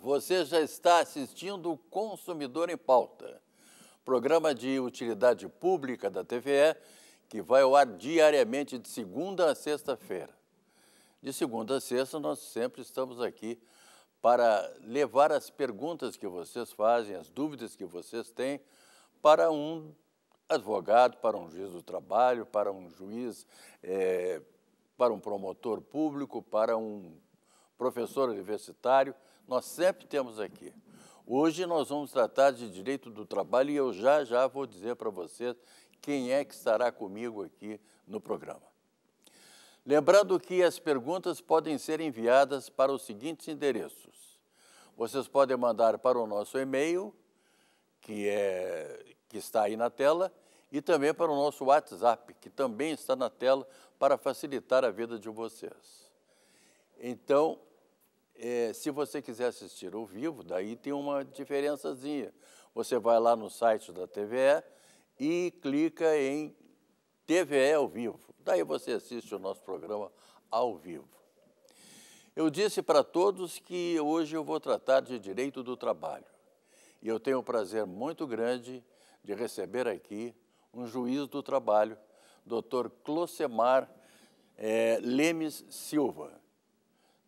você já está assistindo o Consumidor em Pauta, programa de utilidade pública da TVE que vai ao ar diariamente de segunda a sexta-feira. De segunda a sexta, nós sempre estamos aqui para levar as perguntas que vocês fazem, as dúvidas que vocês têm, para um advogado, para um juiz do trabalho, para um juiz, é, para um promotor público, para um professor universitário nós sempre temos aqui. Hoje nós vamos tratar de direito do trabalho e eu já já vou dizer para vocês quem é que estará comigo aqui no programa. Lembrando que as perguntas podem ser enviadas para os seguintes endereços. Vocês podem mandar para o nosso e-mail, que, é, que está aí na tela, e também para o nosso WhatsApp, que também está na tela, para facilitar a vida de vocês. Então, é, se você quiser assistir ao vivo, daí tem uma diferençazinha. Você vai lá no site da TVE e clica em TVE ao vivo. Daí você assiste o nosso programa ao vivo. Eu disse para todos que hoje eu vou tratar de direito do trabalho. E eu tenho o prazer muito grande de receber aqui um juiz do trabalho, doutor Clocemar é, Lemes Silva.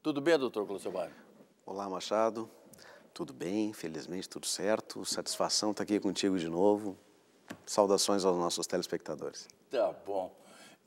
Tudo bem, doutor Clocebar? Olá, Machado. Tudo bem, felizmente tudo certo. Satisfação estar aqui contigo de novo. Saudações aos nossos telespectadores. Tá bom.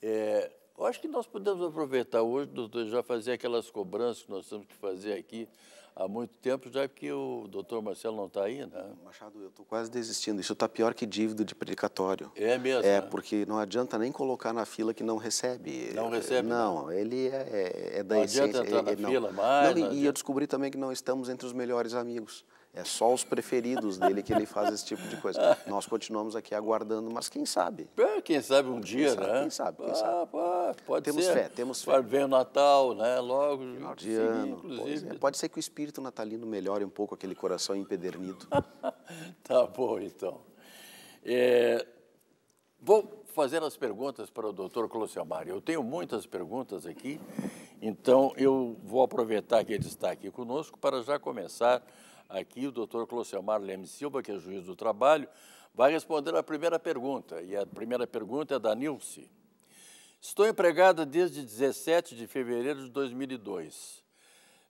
É, eu acho que nós podemos aproveitar hoje, doutor, já fazer aquelas cobranças que nós temos que fazer aqui há muito tempo, já que o doutor Marcelo não está aí, né? Machado, eu estou quase desistindo. Isso está pior que dívida de predicatório. É mesmo? É, né? porque não adianta nem colocar na fila que não recebe. Não recebe? Não, né? não. ele é, é, é da não essência. Adianta entrar na ele, fila não. mais. Não, e, e eu descobri também que não estamos entre os melhores amigos. É só os preferidos dele que ele faz esse tipo de coisa. Nós continuamos aqui aguardando, mas quem sabe? É, quem sabe um quem dia, sabe, né? Quem sabe, quem ah, sabe. Pá, pode temos ser. fé, temos fé. ver o Natal, né? Logo. Final de ano, é. Pode ser que o espírito natalino melhore um pouco aquele coração empedernido. tá bom, então. É, vou fazer as perguntas para o doutor Clocelmar. Eu tenho muitas perguntas aqui, então eu vou aproveitar que ele está aqui conosco para já começar aqui, o doutor Clociomar Leme Silva, que é juiz do trabalho, vai responder a primeira pergunta. E a primeira pergunta é da Nilce. Estou empregada desde 17 de fevereiro de 2002.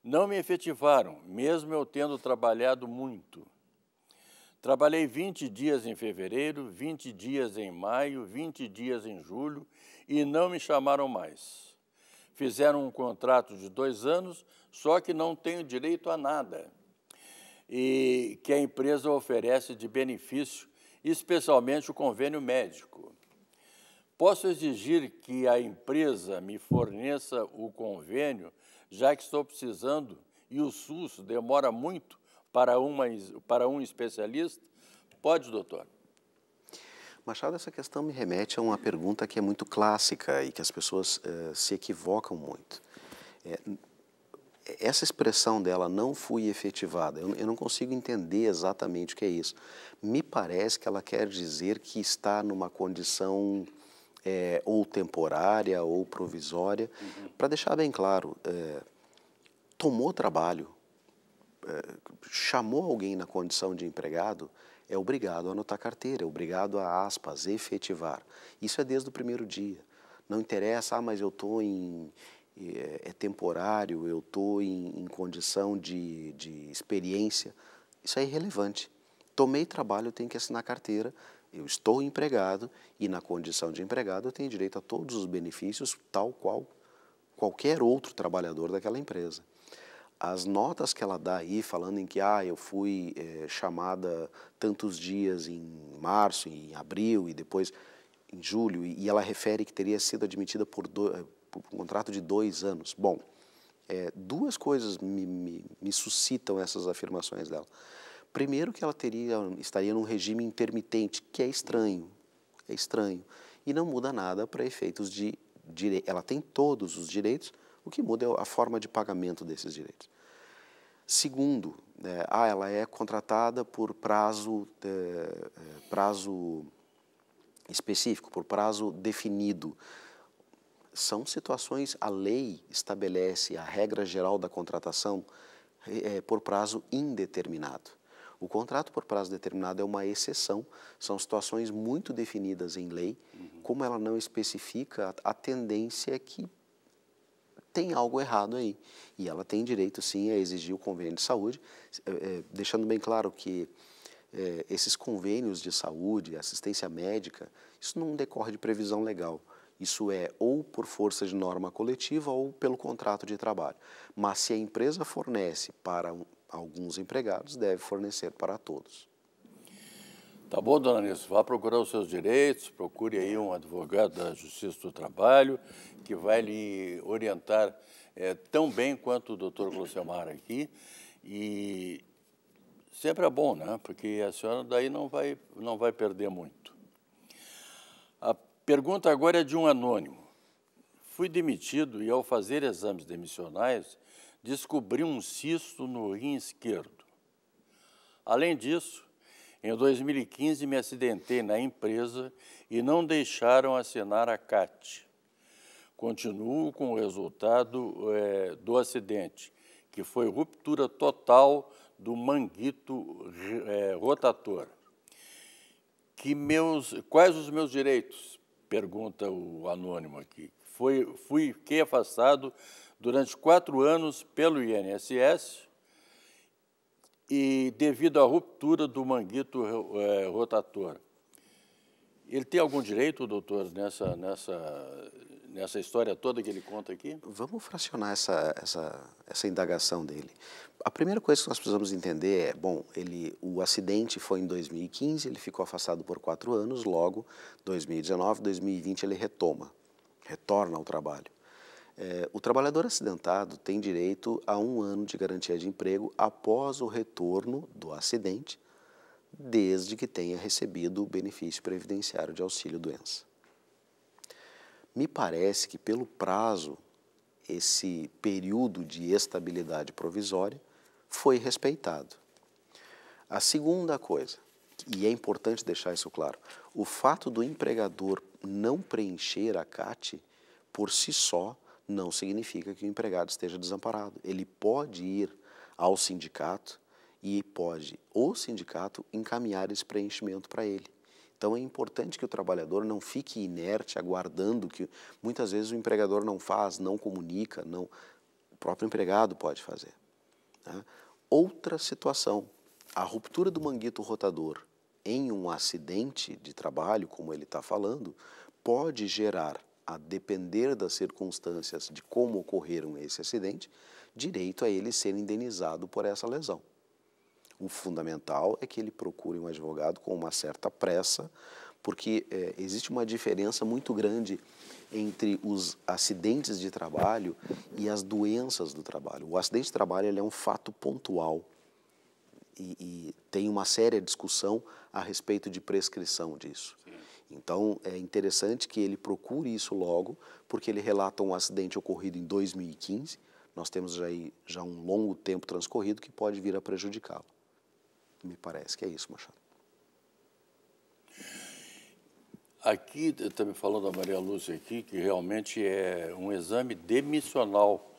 Não me efetivaram, mesmo eu tendo trabalhado muito. Trabalhei 20 dias em fevereiro, 20 dias em maio, 20 dias em julho e não me chamaram mais. Fizeram um contrato de dois anos, só que não tenho direito a nada e que a empresa oferece de benefício, especialmente o convênio médico. Posso exigir que a empresa me forneça o convênio, já que estou precisando e o SUS demora muito para, uma, para um especialista? Pode, doutor. Machado, essa questão me remete a uma pergunta que é muito clássica e que as pessoas eh, se equivocam muito. É, essa expressão dela, não fui efetivada, eu, eu, não consigo entender exatamente o que é isso. Me parece que ela quer dizer que está numa condição é, ou temporária ou provisória. Uhum. Para deixar bem claro, é, tomou trabalho, é, chamou alguém na condição de empregado, é obrigado a anotar carteira, é obrigado a, aspas, efetivar. Isso é desde o primeiro dia. Não interessa, ah, mas eu estou em, é, é, temporário, eu estou em, em, condição de, de experiência, isso é irrelevante. Tomei trabalho, eu tenho que assinar carteira, eu estou empregado e na condição de empregado eu tenho direito a todos os benefícios, tal qual qualquer outro trabalhador daquela empresa. As notas que ela dá aí, falando em que ah, eu fui é, chamada tantos dias em março, em abril e depois em julho, e ela refere que teria sido admitida por, dois Tipo, um contrato de dois anos. Bom, é, duas coisas me, me, me, suscitam essas afirmações dela. Primeiro, que ela teria, estaria num regime intermitente, que é estranho, é estranho, e não muda nada para efeitos de direito. Ela tem todos os direitos, o que muda é a forma de pagamento desses direitos. Segundo, é, ah, ela é contratada por prazo, é, é prazo específico, por prazo definido são situações, a lei estabelece a regra geral da contratação é, por prazo indeterminado. O contrato por prazo determinado é uma exceção, são situações muito definidas em lei, uhum. como ela não especifica, a, tendência é que tem algo errado aí. E ela tem direito, sim, a exigir o convênio de saúde, é, é, deixando bem claro que é, esses convênios de saúde, assistência médica, isso não decorre de previsão legal. Isso é ou por força de norma coletiva ou pelo contrato de trabalho. Mas se a empresa fornece para alguns empregados, deve fornecer para todos. Tá bom, dona Nilce, vá procurar os seus direitos, procure aí um advogado da Justiça do Trabalho que vai lhe orientar é, tão bem quanto o doutor Glocemar aqui. E sempre é bom, né? Porque a senhora daí não vai, não vai perder muito. A Pergunta agora é de um anônimo. Fui demitido e, ao fazer exames demissionais, descobri um cisto no rim esquerdo. Além disso, em 2015 me acidentei na empresa e não deixaram assinar a CAT. Continuo com o resultado é, do acidente, que foi ruptura total do manguito é, rotator. Que meus, quais os meus direitos? Pergunta o anônimo aqui. Foi, fui, fiquei afastado durante quatro anos pelo INSS e devido à ruptura do manguito é, rotator. Ele tem algum direito, doutor, nessa, nessa, nessa história toda que ele conta aqui? Vamos fracionar essa, essa, essa indagação dele. A primeira coisa que nós precisamos entender é, bom, ele, o acidente foi em 2015, ele ficou afastado por quatro anos, logo 2019, 2020 ele retoma, retorna ao trabalho. É, o trabalhador acidentado tem direito a um ano de garantia de emprego após o retorno do acidente desde que tenha recebido o benefício previdenciário de auxílio-doença. Me parece que, pelo prazo, esse período de estabilidade provisória foi respeitado. A segunda coisa, e é importante deixar isso claro, o fato do empregador não preencher a CAT por si só não significa que o empregado esteja desamparado. Ele pode ir ao sindicato e pode o sindicato encaminhar esse preenchimento para ele. Então é importante que o trabalhador não fique inerte aguardando que muitas vezes o empregador não faz, não comunica, não o próprio empregado pode fazer. Né? Outra situação, a ruptura do manguito rotador em um acidente de trabalho, como ele está falando, pode gerar, a depender das circunstâncias de como ocorreram esse acidente, direito a ele ser indenizado por essa lesão. O fundamental é que ele procure um advogado com uma certa pressa, porque é, existe uma diferença muito grande entre os acidentes de trabalho e as doenças do trabalho. O acidente de trabalho é um fato pontual e, e, tem uma séria discussão a respeito de prescrição disso. Então, é interessante que ele procure isso logo, porque ele relata um acidente ocorrido em 2015. Nós temos já um longo tempo transcorrido que pode vir a prejudicá-lo. Me parece que é isso, Machado. Aqui, também me falando da Maria Lúcia aqui, que realmente é um exame demissional.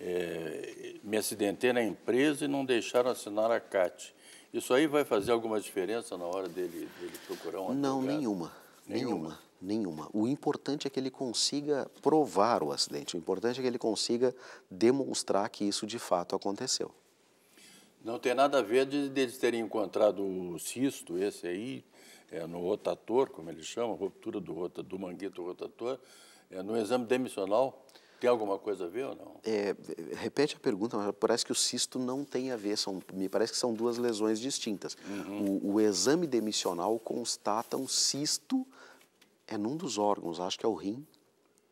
É, me acidentei na empresa e não deixaram assinar a CAT. Isso aí vai fazer alguma diferença na hora dele, dele procurar um Não, nenhuma. Nenhuma. Nenhuma. O importante é que ele consiga provar o acidente. O importante é que ele consiga demonstrar que isso de fato aconteceu. Não tem nada a ver de, de eles terem encontrado o cisto, esse aí, é, no rotator, como eles chamam, ruptura do, rota, do manguito rotator, é, no exame demissional. Tem alguma coisa a ver ou não? É, repete a pergunta, mas parece que o cisto não tem a ver, são, me parece que são duas lesões distintas. Uhum. O, o, exame demissional constata um cisto, é num dos órgãos, acho que é o rim,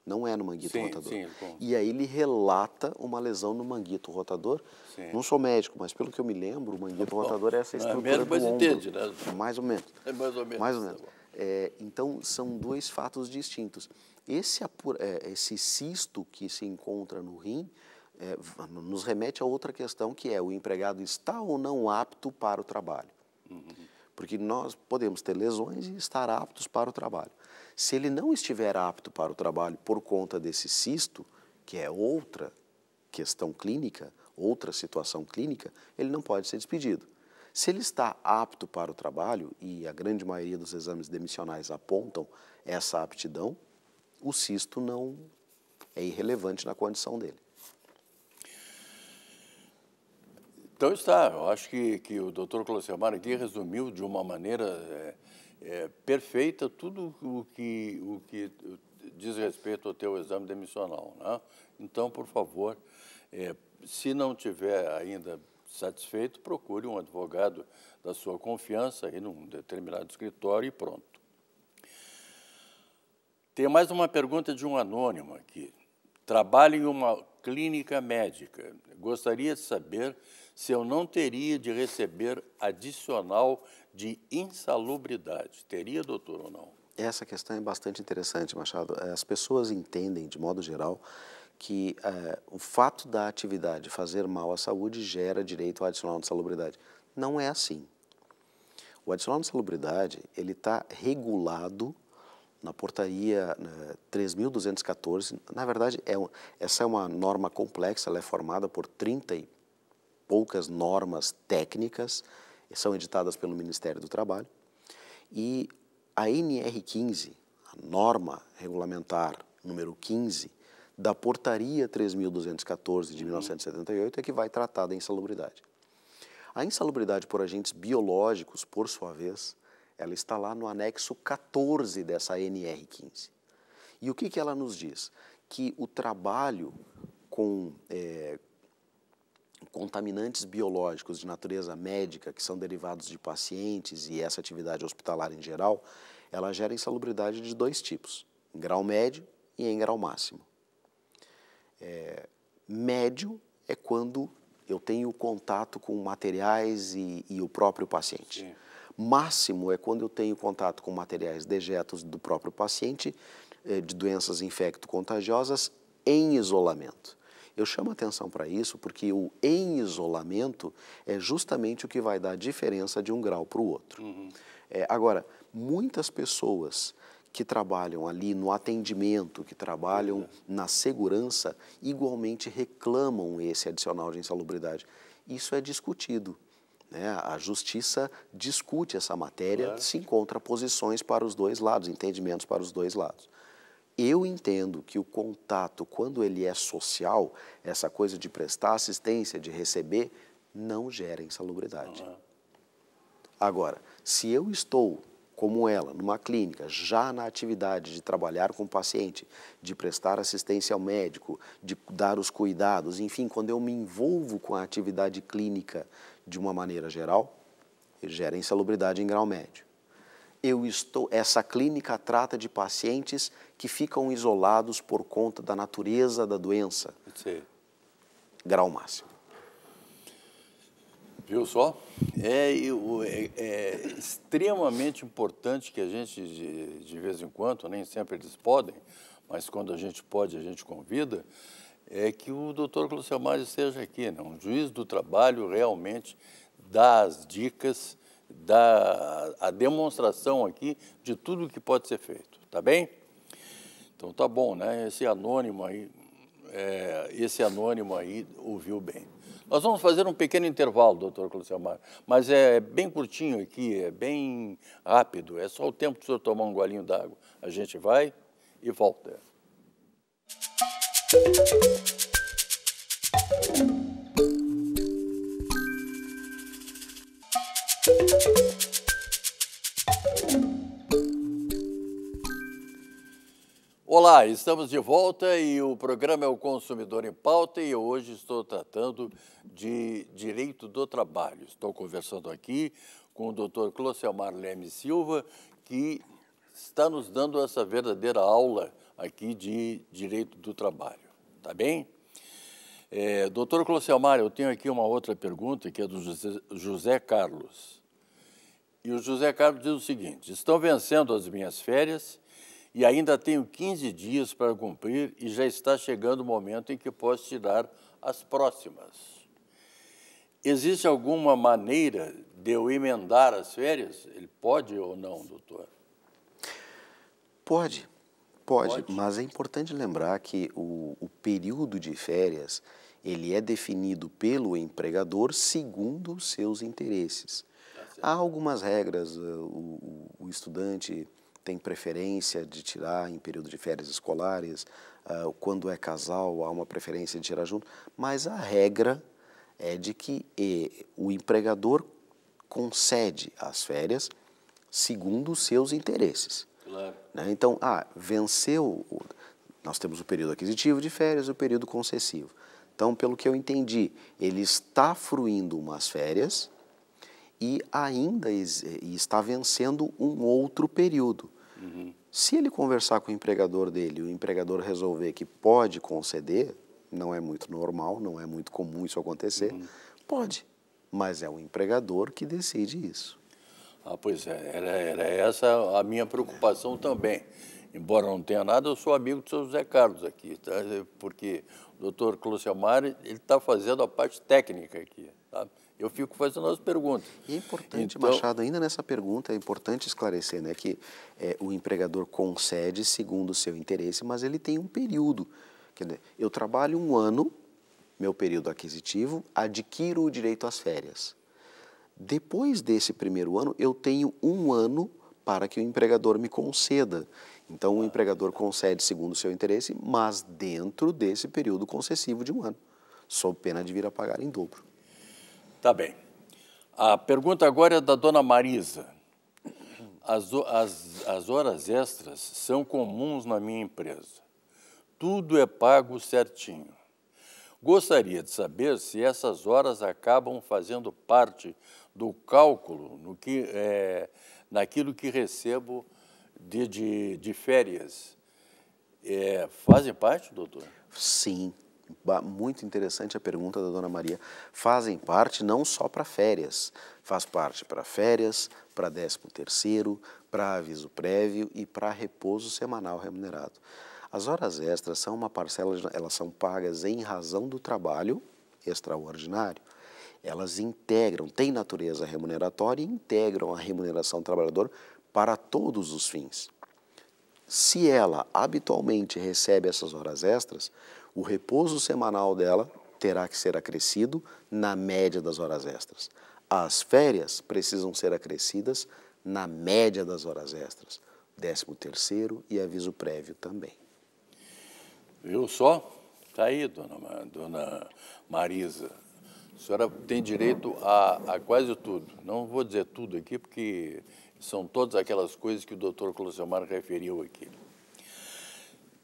não é no manguito sim, rotador. Sim, e aí ele relata uma lesão no manguito rotador. Sim. Não sou médico, mas pelo que eu me lembro, o manguito bom, rotador é essa é estrutura é mesmo, mas ombro, Entende, né? Mais ou menos. É mais ou menos. Mais ou tá menos. Tá é, então, são dois fatos distintos. Esse, apura, é, esse cisto que se encontra no rim é, nos remete a outra questão, que é o empregado está ou não apto para o trabalho. Uhum porque nós podemos ter lesões e estar aptos para o trabalho. Se ele não estiver apto para o trabalho por conta desse cisto, que é outra questão clínica, outra situação clínica, ele não pode ser despedido. Se ele está apto para o trabalho, e a grande maioria dos exames demissionais apontam essa aptidão, o cisto não é irrelevante na condição dele. Então está, eu acho que, que o doutor Clocemar aqui resumiu de uma maneira é, é, perfeita tudo o que, o que diz respeito ao teu exame demissional. Né? Então, por favor, é, se não tiver ainda satisfeito, procure um advogado da sua confiança em um determinado escritório e pronto. Tem mais uma pergunta de um anônimo aqui. trabalha em uma clínica médica. Gostaria de saber se eu não teria de receber adicional de insalubridade. Teria, doutor, ou não? Essa questão é bastante interessante, Machado. É, as pessoas entendem, de modo geral, que é, o fato da atividade fazer mal à saúde gera direito ao adicional de insalubridade. Não é assim. O adicional de insalubridade ele está regulado na portaria 3.214, né, na verdade, é, essa é uma norma complexa, ela é formada por 30 e poucas normas técnicas, são editadas pelo Ministério do Trabalho, e a NR15, a norma regulamentar número 15, da portaria 3.214 de 1978 uhum. é que vai tratar da insalubridade. A insalubridade por agentes biológicos, por sua vez, ela está lá no anexo 14 dessa NR15. E o que, que ela nos diz? Que o trabalho com é, contaminantes biológicos de natureza médica, que são derivados de pacientes e essa atividade hospitalar em geral, ela gera insalubridade de dois tipos, em grau médio e em grau máximo. É, médio é quando eu tenho contato com materiais e, e o próprio paciente. Sim. Máximo é quando eu tenho contato com materiais dejetos do próprio paciente, eh, de doenças infecto-contagiosas, em isolamento. Eu chamo atenção para isso porque o em isolamento é justamente o que vai dar a diferença de um grau para o outro. Uhum. É, agora, muitas pessoas que trabalham ali no atendimento, que trabalham uhum. na segurança, igualmente reclamam esse adicional de insalubridade. Isso é discutido. Né? A justiça discute essa matéria, claro. se encontra posições para os dois lados, entendimentos para os dois lados. Eu entendo que o contato, quando ele é social, essa coisa de prestar assistência, de receber, não gera insalubridade. Agora, se eu estou, como ela, numa clínica, já na atividade de trabalhar com o paciente, de prestar assistência ao médico, de dar os cuidados, enfim, quando eu me envolvo com a atividade clínica de uma maneira geral, ele gera insalubridade em grau médio. Eu estou, essa clínica trata de pacientes que ficam isolados por conta da natureza da doença. Sim. Grau máximo. Viu só? É, é, é, extremamente importante que a gente, de, de vez em quando, nem sempre eles podem, mas quando a gente pode, a gente convida, é que o doutor Clócio esteja aqui. Né? Um juiz do trabalho realmente dá as dicas, dá a demonstração aqui de tudo o que pode ser feito, tá bem? Então tá bom, né? Esse anônimo aí, é, esse anônimo aí ouviu bem. Nós vamos fazer um pequeno intervalo, doutor Clociamar, mas é, é bem curtinho aqui, é bem rápido, é só o tempo do senhor tomar um golinho d'água. A gente vai e volta. Olá, estamos de volta e o programa é o Consumidor em Pauta e hoje estou tratando de direito do trabalho. Estou conversando aqui com o doutor Clociomar Leme Silva, que está nos dando essa verdadeira aula aqui de direito do trabalho, tá bem? É, doutor Clocialmar, eu tenho aqui uma outra pergunta que é do José, José Carlos. E o José Carlos diz o seguinte: estão vencendo as minhas férias e ainda tenho 15 dias para cumprir e já está chegando o momento em que posso tirar as próximas. Existe alguma maneira de eu emendar as férias? Ele pode ou não, doutor? Pode. Pode, Pode, mas é importante lembrar que o, o período de férias ele é definido pelo empregador segundo os seus interesses. Tá há algumas regras, eh, o, o, estudante tem preferência de tirar em período de férias escolares, ah, quando é casal há uma preferência de tirar junto, mas a regra é de que eh, o empregador concede as férias segundo os seus interesses. Claro. Né? Então, ah, venceu. O, nós temos o período aquisitivo de férias e o período concessivo. Então, pelo que eu entendi, ele está fruindo umas férias e ainda eh, está vencendo um outro período. Uhum. Se ele conversar com o empregador dele, o empregador resolver que pode conceder, não é muito normal, não é muito comum isso acontecer, uhum. pode, mas é o empregador que decide isso. Ah, pois é, era, era essa a minha preocupação também. Embora não tenha nada, eu sou amigo do seu José Carlos aqui, tá? porque o doutor Clúcio ele está fazendo a parte técnica aqui. Tá? Eu fico fazendo as perguntas. E é importante, então, Machado, ainda nessa pergunta, é importante esclarecer né, que é, o empregador concede segundo o seu interesse, mas ele tem um período. Quer dizer, eu trabalho um ano, meu período aquisitivo, adquiro o direito às férias. Depois desse primeiro ano, eu tenho um ano para que o empregador me conceda. Então, o empregador concede segundo o seu interesse, mas dentro desse período concessivo de um ano, Sou pena de vir a pagar em dobro. Tá bem. A pergunta agora é da dona Marisa. As, as, as horas extras são comuns na minha empresa. Tudo é pago certinho. Gostaria de saber se essas horas acabam fazendo parte do cálculo no que, é, naquilo que recebo de, de, de férias. É, fazem parte, doutor? Sim. Muito interessante a pergunta da dona Maria. Fazem parte não só para férias, faz parte para férias, para 13 terceiro, para aviso prévio e para repouso semanal remunerado. As horas extras são uma parcela, elas são pagas em razão do trabalho extraordinário elas integram, têm natureza remuneratória e integram a remuneração do trabalhador para todos os fins. Se ela habitualmente recebe essas horas extras, o repouso semanal dela terá que ser acrescido na média das horas extras. As férias precisam ser acrescidas na média das horas extras, 13 terceiro e aviso prévio também. Viu só? Está aí, dona, dona Marisa. A senhora tem direito a, a quase tudo. Não vou dizer tudo aqui, porque são todas aquelas coisas que o doutor Closemar referiu aqui.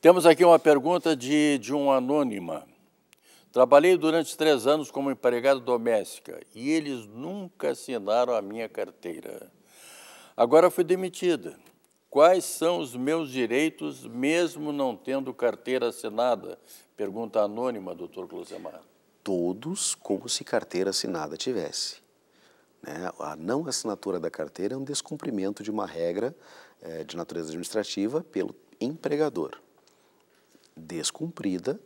Temos aqui uma pergunta de, de um anônima. Trabalhei durante três anos como empregada doméstica e eles nunca assinaram a minha carteira. Agora fui demitida. Quais são os meus direitos, mesmo não tendo carteira assinada? Pergunta anônima, doutor Closemar todos como se carteira assinada tivesse. Né? A não assinatura da carteira é um descumprimento de uma regra é, de natureza administrativa pelo empregador. Descumprida,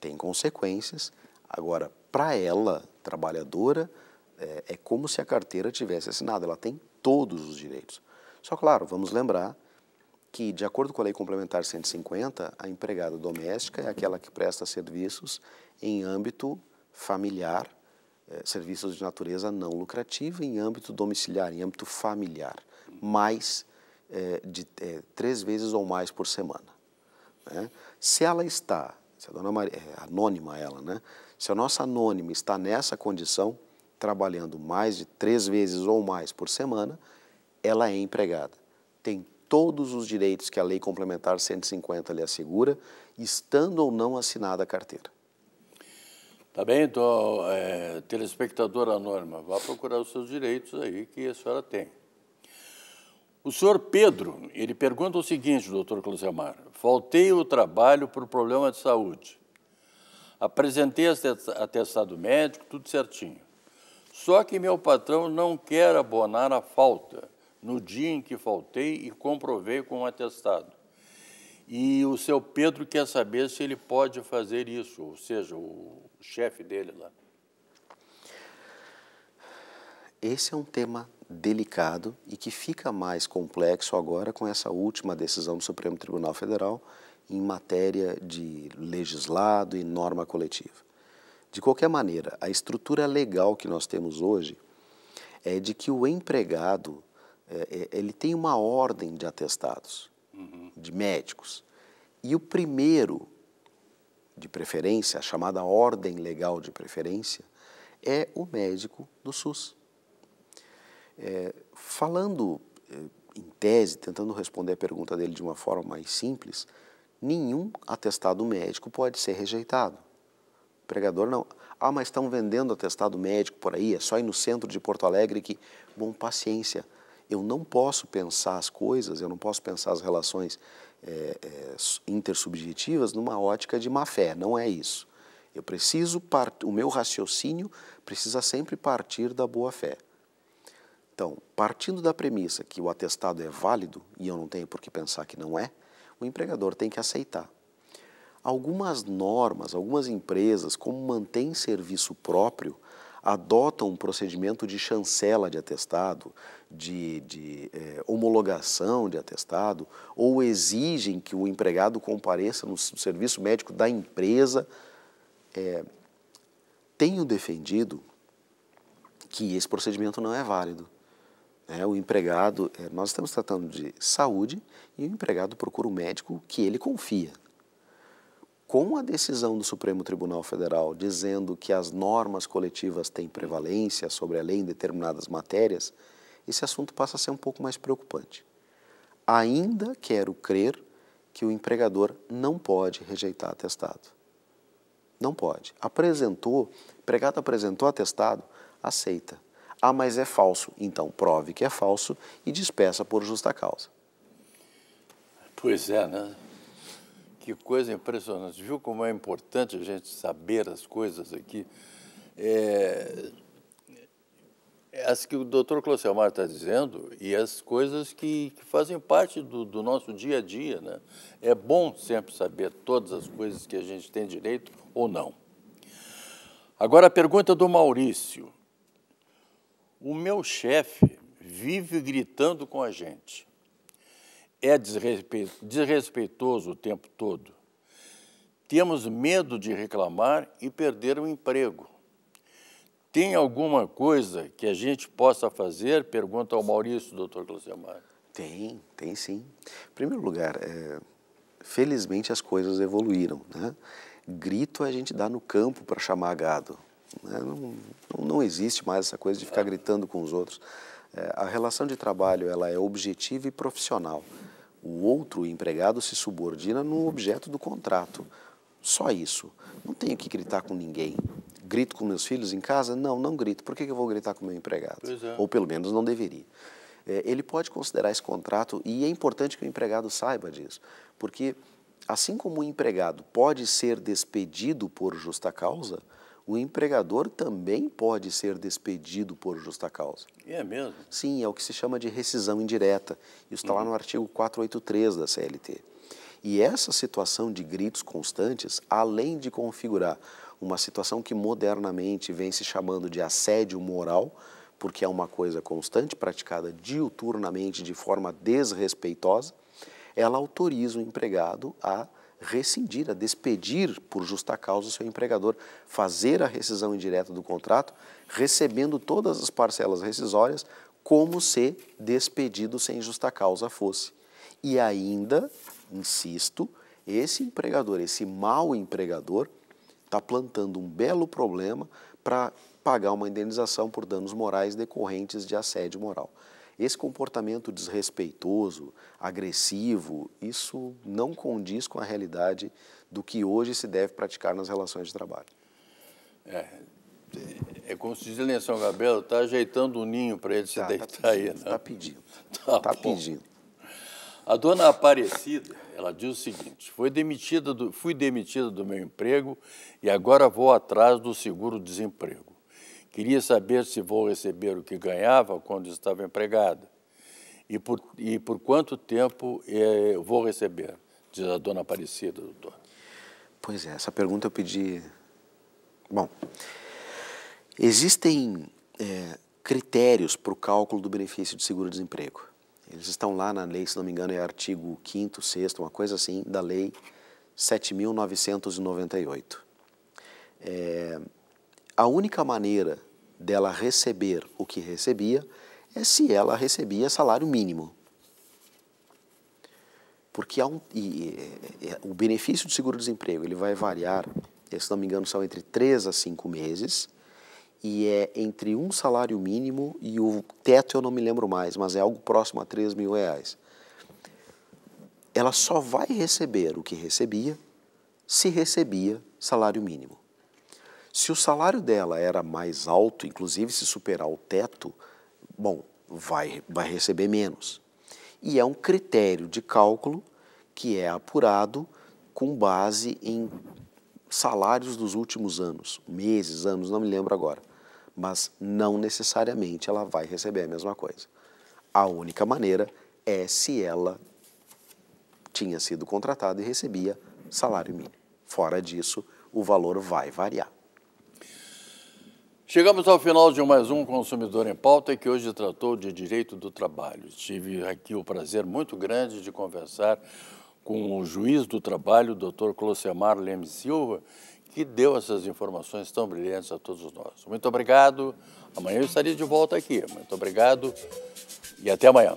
tem consequências. Agora, para ela, trabalhadora, é, é como se a carteira tivesse assinada. Ela tem todos os direitos. Só, claro, vamos lembrar que, de acordo com a Lei Complementar 150, a empregada doméstica é aquela que presta serviços em âmbito familiar, eh, serviços de natureza não lucrativa, em âmbito domiciliar, em âmbito familiar, mais eh, de eh, três vezes ou mais por semana. Né? Se ela está, se a dona Maria, é anônima ela, né? Se a nossa anônima está nessa condição, trabalhando mais de três vezes ou mais por semana, ela é empregada. Tem todos os direitos que a Lei Complementar 150 lhe assegura, estando ou não assinada a carteira. Tá bem, então, é, telespectadora Norma, vá procurar os seus direitos aí que a senhora tem. O senhor Pedro, ele pergunta o seguinte, doutor Closemar, faltei o trabalho por problema de saúde. Apresentei atestado médico, tudo certinho. Só que meu patrão não quer abonar a falta no dia em que faltei e comprovei com o um atestado. E o seu Pedro quer saber se ele pode fazer isso, ou seja, o chefe dele lá. Esse é um tema delicado e que fica mais complexo agora com essa última decisão do Supremo Tribunal Federal em matéria de legislado e norma coletiva. De qualquer maneira, a estrutura legal que nós temos hoje é de que o empregado é, é, ele tem uma ordem de atestados uhum. de médicos. E o primeiro, de preferência, a chamada ordem legal de preferência, é o médico do SUS. É, falando é, em tese, tentando responder a pergunta dele de uma forma mais simples, nenhum atestado médico pode ser rejeitado. O pregador não. Ah, mas estão vendendo atestado médico por aí, é só ir no centro de Porto Alegre que. Bom, paciência eu não posso pensar as coisas, eu não posso pensar as relações é, é, intersubjetivas numa ótica de má fé, não é isso. Eu preciso, part... o meu raciocínio precisa sempre partir da boa fé. Então, partindo da premissa que o atestado é válido e eu não tenho por que pensar que não é, o empregador tem que aceitar. Algumas normas, algumas empresas, como mantém serviço próprio, adotam um procedimento de chancela de atestado, de, de é, homologação de atestado, ou exigem que o empregado compareça no serviço médico da empresa. É, tenho defendido que esse procedimento não é válido. É, o empregado, é, nós estamos tratando de saúde e o empregado procura um médico que ele confia com a decisão do Supremo Tribunal Federal dizendo que as normas coletivas têm prevalência sobre a lei em determinadas matérias, esse assunto passa a ser um pouco mais preocupante. Ainda quero crer que o empregador não pode rejeitar atestado. Não pode. Apresentou, empregado apresentou atestado, aceita. Ah, mas é falso. Então prove que é falso e despeça por justa causa. Pois é, né? Que coisa impressionante. Viu como é importante a gente saber as coisas aqui? É, é as que o doutor Clociomar está dizendo e as coisas que, que fazem parte do, do, nosso dia a dia. Né? É bom sempre saber todas as coisas que a gente tem direito ou não. Agora, a pergunta do Maurício. O meu chefe vive gritando com a gente é desrespeitoso o tempo todo. Temos medo de reclamar e perder o emprego. Tem alguma coisa que a gente possa fazer? Pergunta ao Maurício, doutor Glaucemar. Tem, tem sim. Em primeiro lugar, é, felizmente as coisas evoluíram. Né? Grito a gente dá no campo para chamar gado. Né? Não, não, não existe mais essa coisa de ficar gritando com os outros. É, a relação de trabalho ela é objetiva e profissional o outro empregado se subordina no objeto do contrato. Só isso. Não tenho que gritar com ninguém. Grito com meus filhos em casa? Não, não grito. Por que eu vou gritar com meu empregado? É. Ou pelo menos não deveria. É, ele pode considerar esse contrato e é importante que o empregado saiba disso, porque assim como o empregado pode ser despedido por justa causa, o empregador também pode ser despedido por justa causa. É mesmo? Sim, é o que se chama de rescisão indireta. Isso está uhum. lá no uhum. artigo 483 da CLT. E essa situação de gritos constantes, além de configurar uma situação que modernamente vem se chamando de assédio moral, porque é uma coisa constante, praticada diuturnamente de forma desrespeitosa, ela autoriza o empregado a rescindir, a despedir por justa causa o seu empregador, fazer a rescisão indireta do contrato, recebendo todas as parcelas rescisórias, como se despedido sem justa causa fosse. E ainda, insisto, esse empregador, esse mau empregador, está plantando um belo problema para pagar uma indenização por danos morais decorrentes de assédio moral. Esse comportamento desrespeitoso, agressivo, isso não condiz com a realidade do que hoje se deve praticar nas relações de trabalho. É, é, é como se diz ali em né, São Gabriel, está ajeitando o um ninho para ele tá, se tá deitar né? tá pedindo, aí. Está pedindo. Está tá, tá pedindo. A dona Aparecida, ela diz o seguinte: foi demitida do, fui demitida do meu emprego e agora vou atrás do seguro-desemprego. Queria saber se vou receber o que ganhava quando estava empregado e por, e por quanto tempo eh, vou receber, diz a dona Aparecida, doutor. Pois é, essa pergunta eu pedi. Bom, existem é, critérios para o cálculo do benefício de seguro-desemprego. Eles estão lá na lei, se não me engano, é artigo 5, 6, uma coisa assim, da lei 7.998. É, a única maneira dela receber o que recebia é se ela recebia salário mínimo. Porque um, e, e, e, é, é, o benefício do seguro-desemprego ele vai variar, é, se não me engano, são entre 3 a 5 meses, e é entre um salário mínimo e o teto eu não me lembro mais, mas é algo próximo a 3 mil reais. Ela só vai receber o que recebia se recebia salário mínimo. Se o salário dela era mais alto, inclusive se superar o teto, bom, vai, vai receber menos. E é um critério de cálculo que é apurado com base em salários dos últimos anos, meses, anos, não me lembro agora. Mas não necessariamente ela vai receber a mesma coisa. A única maneira é se ela tinha sido contratada e recebia salário mínimo. Fora disso, o valor vai variar. Chegamos ao final de mais um Consumidor em Pauta, que hoje tratou de direito do trabalho. Tive aqui o prazer muito grande de conversar com o juiz do trabalho, doutor Clossemar Leme Silva, que deu essas informações tão brilhantes a todos nós. Muito obrigado. Amanhã eu estarei de volta aqui. Muito obrigado e até amanhã.